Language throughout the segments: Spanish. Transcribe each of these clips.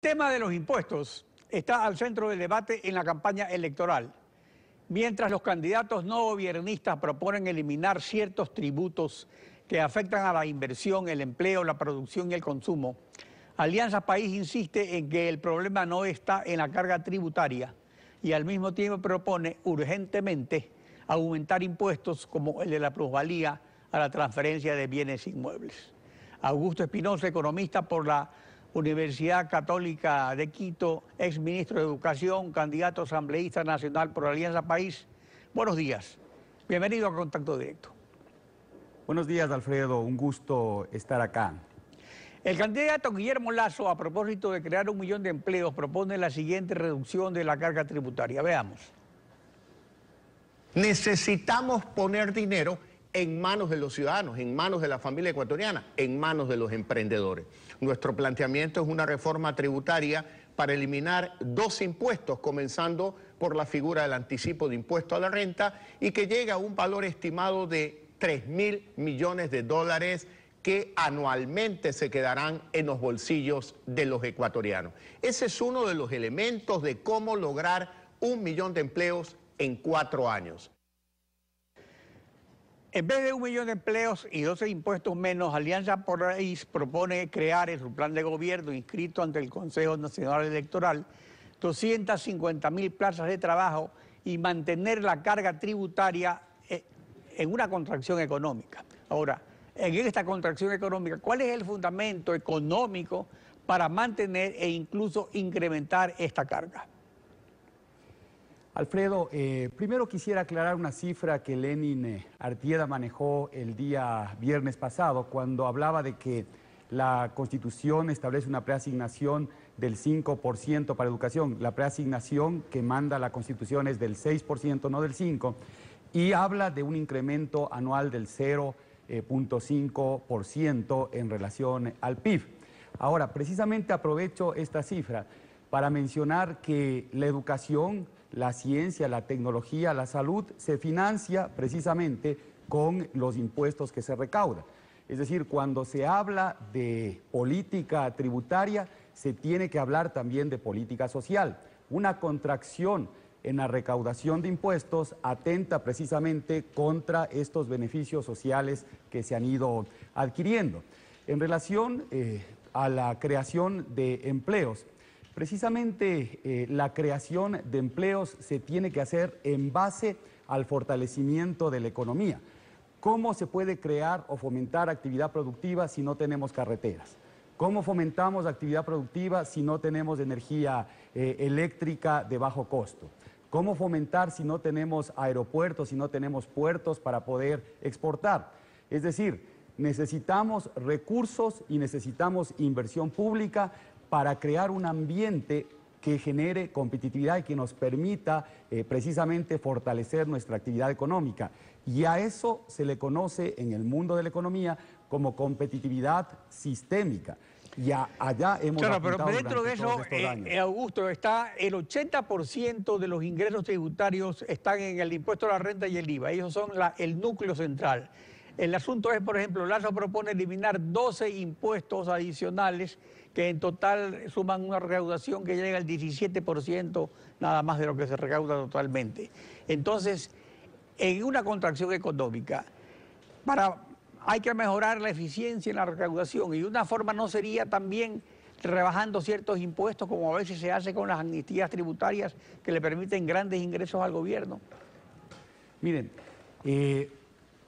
El tema de los impuestos está al centro del debate en la campaña electoral. Mientras los candidatos no gobiernistas proponen eliminar ciertos tributos que afectan a la inversión, el empleo, la producción y el consumo, Alianza País insiste en que el problema no está en la carga tributaria y al mismo tiempo propone urgentemente aumentar impuestos como el de la plusvalía a la transferencia de bienes inmuebles. Augusto Espinosa, economista por la Universidad Católica de Quito, ex ministro de Educación, candidato asambleísta nacional por Alianza País. Buenos días. Bienvenido a Contacto Directo. Buenos días, Alfredo. Un gusto estar acá. El candidato Guillermo Lazo, a propósito de crear un millón de empleos, propone la siguiente reducción de la carga tributaria. Veamos. Necesitamos poner dinero en manos de los ciudadanos, en manos de la familia ecuatoriana, en manos de los emprendedores. Nuestro planteamiento es una reforma tributaria para eliminar dos impuestos, comenzando por la figura del anticipo de impuesto a la renta y que llega a un valor estimado de 3 mil millones de dólares que anualmente se quedarán en los bolsillos de los ecuatorianos. Ese es uno de los elementos de cómo lograr un millón de empleos en cuatro años. En vez de un millón de empleos y 12 impuestos menos, Alianza por Raíz propone crear en su plan de gobierno inscrito ante el Consejo Nacional Electoral 250 mil plazas de trabajo y mantener la carga tributaria eh, en una contracción económica. Ahora, en esta contracción económica, ¿cuál es el fundamento económico para mantener e incluso incrementar esta carga? Alfredo, eh, primero quisiera aclarar una cifra que Lenin eh, Artieda manejó el día viernes pasado cuando hablaba de que la Constitución establece una preasignación del 5% para educación. La preasignación que manda la Constitución es del 6%, no del 5%, y habla de un incremento anual del 0.5% en relación al PIB. Ahora, precisamente aprovecho esta cifra para mencionar que la educación la ciencia, la tecnología, la salud, se financia precisamente con los impuestos que se recaudan. Es decir, cuando se habla de política tributaria, se tiene que hablar también de política social. Una contracción en la recaudación de impuestos atenta precisamente contra estos beneficios sociales que se han ido adquiriendo. En relación eh, a la creación de empleos, Precisamente eh, la creación de empleos se tiene que hacer en base al fortalecimiento de la economía. ¿Cómo se puede crear o fomentar actividad productiva si no tenemos carreteras? ¿Cómo fomentamos actividad productiva si no tenemos energía eh, eléctrica de bajo costo? ¿Cómo fomentar si no tenemos aeropuertos, si no tenemos puertos para poder exportar? Es decir, necesitamos recursos y necesitamos inversión pública para crear un ambiente que genere competitividad y que nos permita eh, precisamente fortalecer nuestra actividad económica. Y a eso se le conoce en el mundo de la economía como competitividad sistémica. Y allá hemos Claro, pero dentro de eso, eh, eh, Augusto, está el 80% de los ingresos tributarios están en el impuesto a la renta y el IVA. Ellos son el núcleo central. El asunto es, por ejemplo, Lazo propone eliminar 12 impuestos adicionales que en total suman una recaudación que llega al 17% nada más de lo que se recauda totalmente. Entonces, en una contracción económica, para, hay que mejorar la eficiencia en la recaudación y una forma no sería también rebajando ciertos impuestos como a veces se hace con las amnistías tributarias que le permiten grandes ingresos al gobierno. Miren, eh,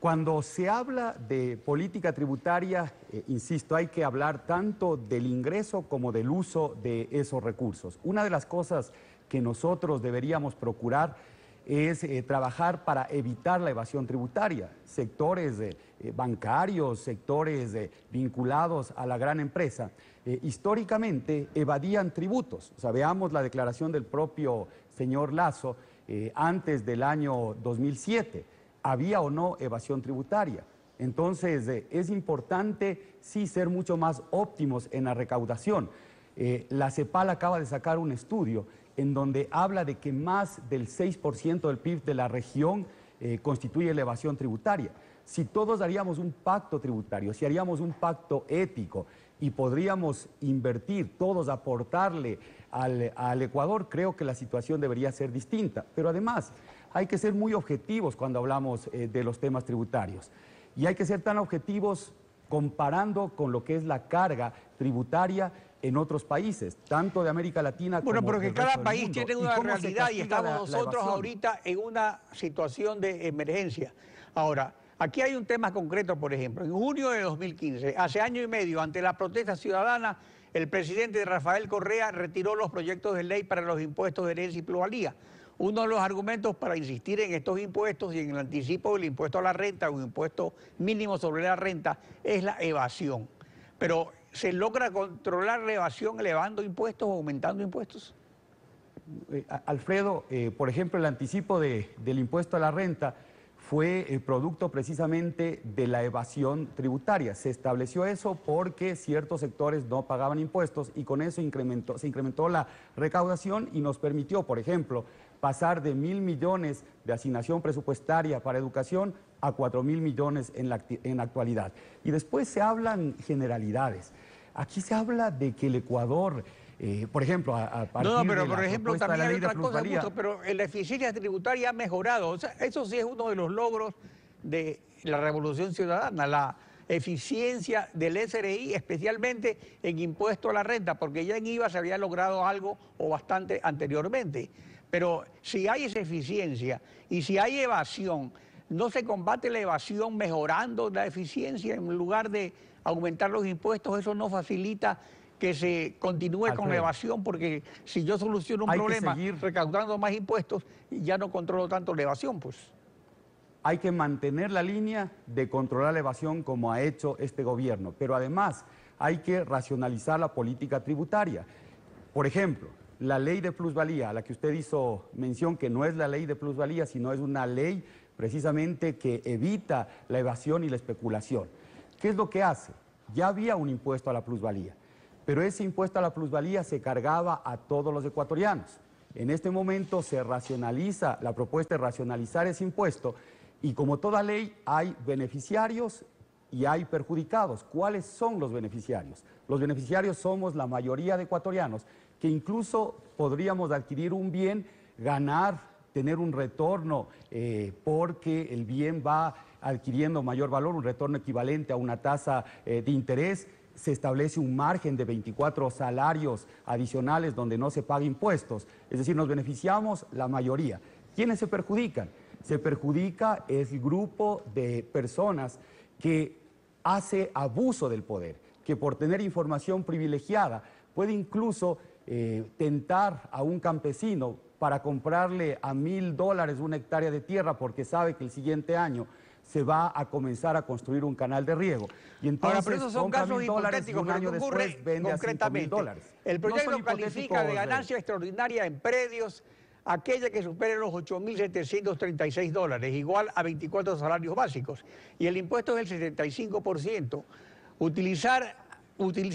cuando se habla de política tributaria, eh, insisto, hay que hablar tanto del ingreso como del uso de esos recursos. Una de las cosas que nosotros deberíamos procurar es eh, trabajar para evitar la evasión tributaria. Sectores eh, bancarios, sectores vinculados a la gran empresa, históricamente evadían tributos. O veamos la declaración del propio señor Lazo antes del año 2007 había o no evasión tributaria. Entonces, eh, es importante sí ser mucho más óptimos en la recaudación. Eh, la CEPAL acaba de sacar un estudio en donde habla de que más del 6% del PIB de la región eh, constituye la evasión tributaria. Si todos haríamos un pacto tributario, si haríamos un pacto ético y podríamos invertir todos, aportarle al, al Ecuador, creo que la situación debería ser distinta. Pero además, hay que ser muy objetivos cuando hablamos eh, de los temas tributarios. Y hay que ser tan objetivos comparando con lo que es la carga tributaria en otros países, tanto de América Latina de como Bueno, porque cada país tiene una realidad y estamos nosotros ahorita en una situación de emergencia. Ahora, aquí hay un tema concreto, por ejemplo. En junio de 2015, hace año y medio, ante la protesta ciudadana, el presidente Rafael Correa retiró los proyectos de ley para los impuestos de herencia y pluralía. Uno de los argumentos para insistir en estos impuestos y en el anticipo del impuesto a la renta ...un impuesto mínimo sobre la renta es la evasión. Pero ¿se logra controlar la evasión elevando impuestos o aumentando impuestos? Eh, Alfredo, eh, por ejemplo, el anticipo del impuesto a la renta fue el eh, producto precisamente de la evasión tributaria. Se estableció eso porque ciertos sectores no pagaban impuestos y con eso se incrementó la recaudación y nos permitió, por ejemplo, pasar de mil millones de asignación presupuestaria para educación a cuatro mil millones en la, actualidad. Y después se hablan generalidades. Aquí se habla de que el Ecuador... Eh, por ejemplo, a, no, pero por ejemplo también hay otra cosa, pero la eficiencia tributaria ha mejorado. O sea, eso sí es uno de los logros de la revolución ciudadana, la eficiencia del SRI, especialmente en impuesto a la renta, porque ya en IVA se había logrado algo o bastante anteriormente. Pero si hay esa eficiencia y si hay evasión, no se combate la evasión mejorando la eficiencia en lugar de aumentar los impuestos, eso no facilita que se continúe con la evasión, porque si yo soluciono un problema hay seguir recaudando más impuestos, ya no controlo tanto la evasión, pues. Hay que mantener la línea de controlar la evasión como ha hecho este gobierno, pero además hay que racionalizar la política tributaria. Por ejemplo, la ley de plusvalía, a la que usted hizo mención, que no es la ley de plusvalía, sino es una ley precisamente que evita la evasión y la especulación. ¿Qué es lo que hace? Ya había un impuesto a la plusvalía, pero ese impuesto a la plusvalía se cargaba a todos los ecuatorianos. En este momento se racionaliza, la propuesta de racionalizar ese impuesto y como toda ley hay beneficiarios y hay perjudicados. ¿Cuáles son los beneficiarios? Los beneficiarios somos la mayoría de ecuatorianos que incluso podríamos adquirir un bien, ganar, tener un retorno, eh, porque el bien va adquiriendo mayor valor, un retorno equivalente a una tasa eh, de interés. Se establece un margen de 24 salarios adicionales donde no se paga impuestos. Es decir, nos beneficiamos la mayoría. ¿Quiénes se perjudican? Se perjudica el grupo de personas que hace abuso del poder, que por tener información privilegiada puede incluso eh, tentar a un campesino para comprarle a mil dólares una hectárea de tierra porque sabe que el siguiente año se va a comenzar a construir un canal de riego. Y entonces esos son casos y año concretamente. dólares. El proyecto califica de ganancia extraordinaria en predios aquella que supere los 8.736 dólares, igual a 24 salarios básicos. Y el impuesto es el 75%. Utilizar,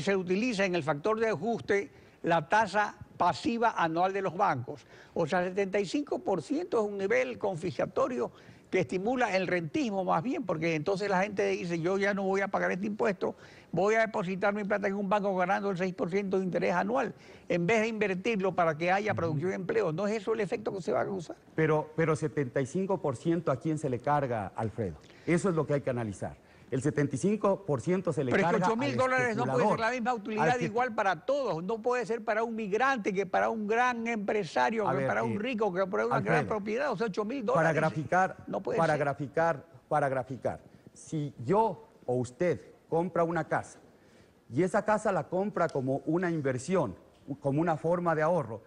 se utiliza en el factor de ajuste la tasa pasiva anual de los bancos. O sea, 75% es un nivel confiscatorio que estimula el rentismo más bien, porque entonces la gente dice, yo ya no voy a pagar este impuesto, voy a depositar mi plata en un banco ganando el 6% de interés anual, en vez de invertirlo para que haya producción de empleo. ¿No es eso el efecto que se va a causar? Pero, pero 75% a quién se le carga, Alfredo. Eso es lo que hay que analizar el 75% se le Pero es que 8 mil dólares no puede ser la misma utilidad igual para todos. No puede ser para un migrante que para un gran empresario, que para un rico, que para una gran propiedad. O sea, 8 mil dólares. Para graficar, no para graficar, para graficar. Si yo o usted compra una casa y esa casa la compra como una inversión, como una forma de ahorro,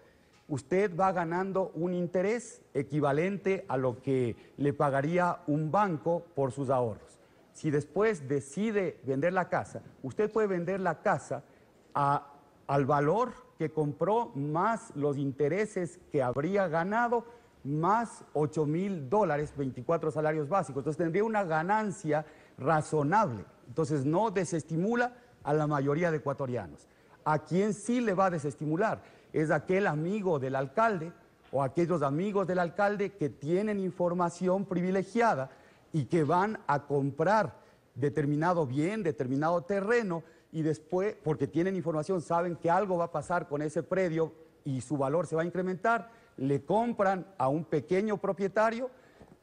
usted va ganando un interés equivalente a lo que le pagaría un banco por sus ahorros. Si después decide vender la casa, usted puede vender la casa al valor que compró más los intereses que habría ganado más 8 mil dólares, 24 salarios básicos. Entonces tendría una ganancia razonable. Entonces no desestimula a la mayoría de ecuatorianos. A quien sí le va a desestimular es aquel amigo del alcalde o aquellos amigos del alcalde que tienen información privilegiada y que van a comprar determinado bien, determinado terreno, y después, porque tienen información, saben que algo va a pasar con ese predio y su valor se va a incrementar, le compran a un pequeño propietario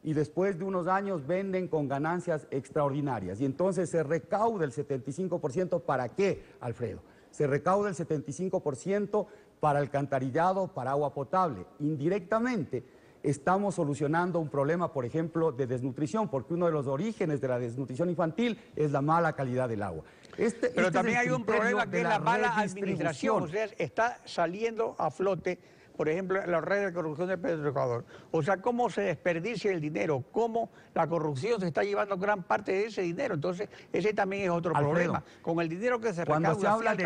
y después de unos años venden con ganancias extraordinarias. Y entonces se recauda el 75%. ¿Para qué, Alfredo? Se recauda el 75% para alcantarillado, para agua potable. Indirectamente, estamos solucionando un problema, por ejemplo, de desnutrición, porque uno de los orígenes de la desnutrición infantil es la mala calidad del agua. Este, Pero este también hay un problema que es la mala administración, o sea, está saliendo a flote, por ejemplo, la red de corrupción del Ecuador. O sea, cómo se desperdicia el dinero, cómo la corrupción se está llevando gran parte de ese dinero. Entonces, ese también es otro problema. Con el dinero que se recauda, se, habla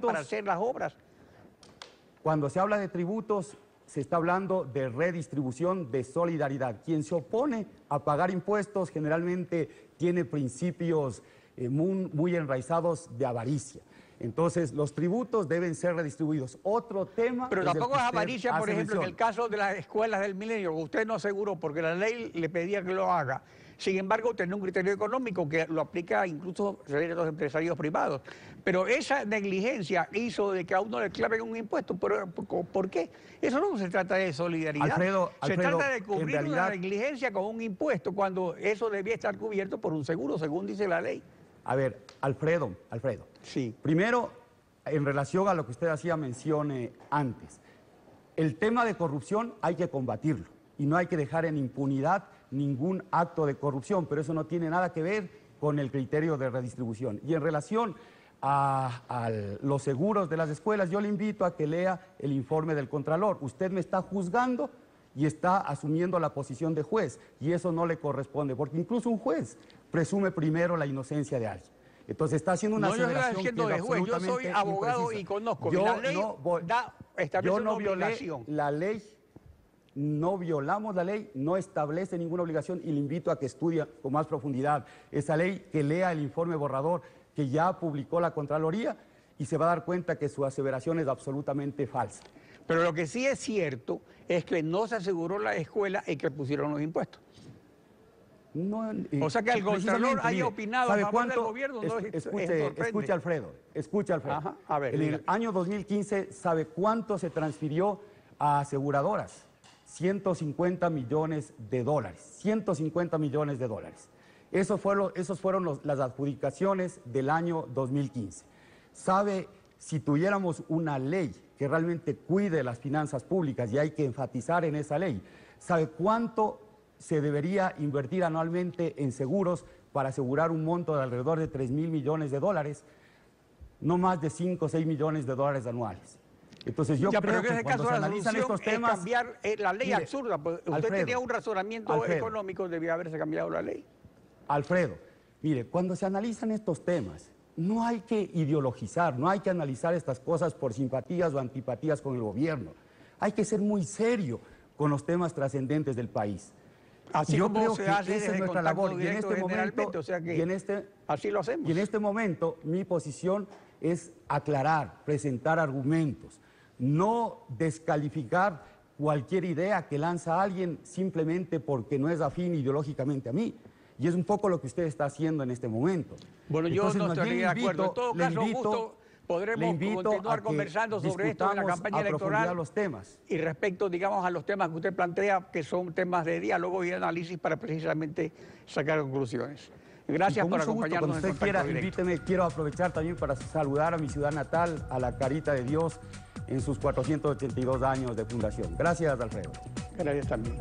para hacer las obras. Cuando se habla de tributos, se está hablando de redistribución, de solidaridad. Quien se opone a pagar impuestos generalmente tiene principios eh, muy enraizados de avaricia. Entonces, los tributos deben ser redistribuidos. Otro tema. Pero tampoco es avaricia, por ejemplo, en el caso de las escuelas del milenio, usted no aseguró porque la ley le pedía que lo haga. Sin embargo, tiene un criterio económico que lo aplica incluso a los empresarios privados. Pero esa negligencia hizo de que a uno le claven un impuesto. Pero, ¿Por qué? Eso no se trata de solidaridad. se trata de cubrir una negligencia con un impuesto cuando eso debía estar cubierto por un seguro, según dice la ley. A ver, Alfredo, Alfredo. Sí. Primero, en relación a lo que usted hacía mención eh, antes, el tema de corrupción hay que combatirlo y no hay que dejar en impunidad ningún acto de corrupción, pero eso no tiene nada que ver con el criterio de redistribución. Y en relación a, a, los seguros de las escuelas, yo le invito a que lea el informe del Contralor. Usted me está juzgando y está asumiendo la posición de juez, y eso no le corresponde, porque incluso un juez presume primero la inocencia de alguien. Entonces está haciendo una no, aseveración yo, que yo soy abogado y conozco. la ley no, yo la ley, no violamos la ley, no establece ninguna obligación y le invito a que estudie con más profundidad esa ley, que lea el informe borrador que ya publicó la Contraloría y se va a dar cuenta que su aseveración es absolutamente falsa. Pero lo que sí es cierto es que no se aseguró la escuela y que pusieron los impuestos. Eh, o sea que el gobernador haya opinado ¿sabe a del gobierno. No, Alfredo, escucha Alfredo. a ver, el año 2015, ¿sabe cuánto se transfirió a aseguradoras? 150 millones de dólares. 150 millones de dólares. Eso esos fueron las adjudicaciones del año 2015. ¿Sabe si tuviéramos una ley que realmente cuide las finanzas públicas y hay que enfatizar en esa ley? ¿Sabe cuánto se debería invertir anualmente en seguros para asegurar un monto de alrededor de 3 mil millones de dólares, no más de 5 o 6 millones de dólares anuales. Entonces yo creo que cuando se analizan estos temas... cambiar eh, la ley absurda. Pues, usted tenía un razonamiento económico, debía haberse cambiado la ley. Alfredo, mire, cuando se analizan estos temas, no hay que ideologizar, no hay que analizar estas cosas por simpatías o antipatías con el gobierno. Hay que ser muy serio con los temas trascendentes del país. Así como se hace esa nuestra labor en este o sea que este así lo hacemos. Y en este momento mi posición es aclarar, presentar argumentos, no descalificar cualquier idea que lanza alguien simplemente porque no es afín ideológicamente a mí. Y es un poco lo que usted está haciendo en este momento. Bueno, yo no estoy de acuerdo. En todo caso, invito, podremos continuar conversando sobre esto en la campaña electoral los temas. y respecto, digamos, a los temas que usted plantea, que son temas de diálogo y análisis para precisamente sacar conclusiones. Gracias por acompañarnos. Gusto, usted quiera, invíteme. Quiero aprovechar también para saludar a mi ciudad natal, a la Carita de Dios, en sus 482 años de fundación. Gracias, Alfredo. Gracias también.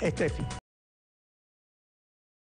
Estefi.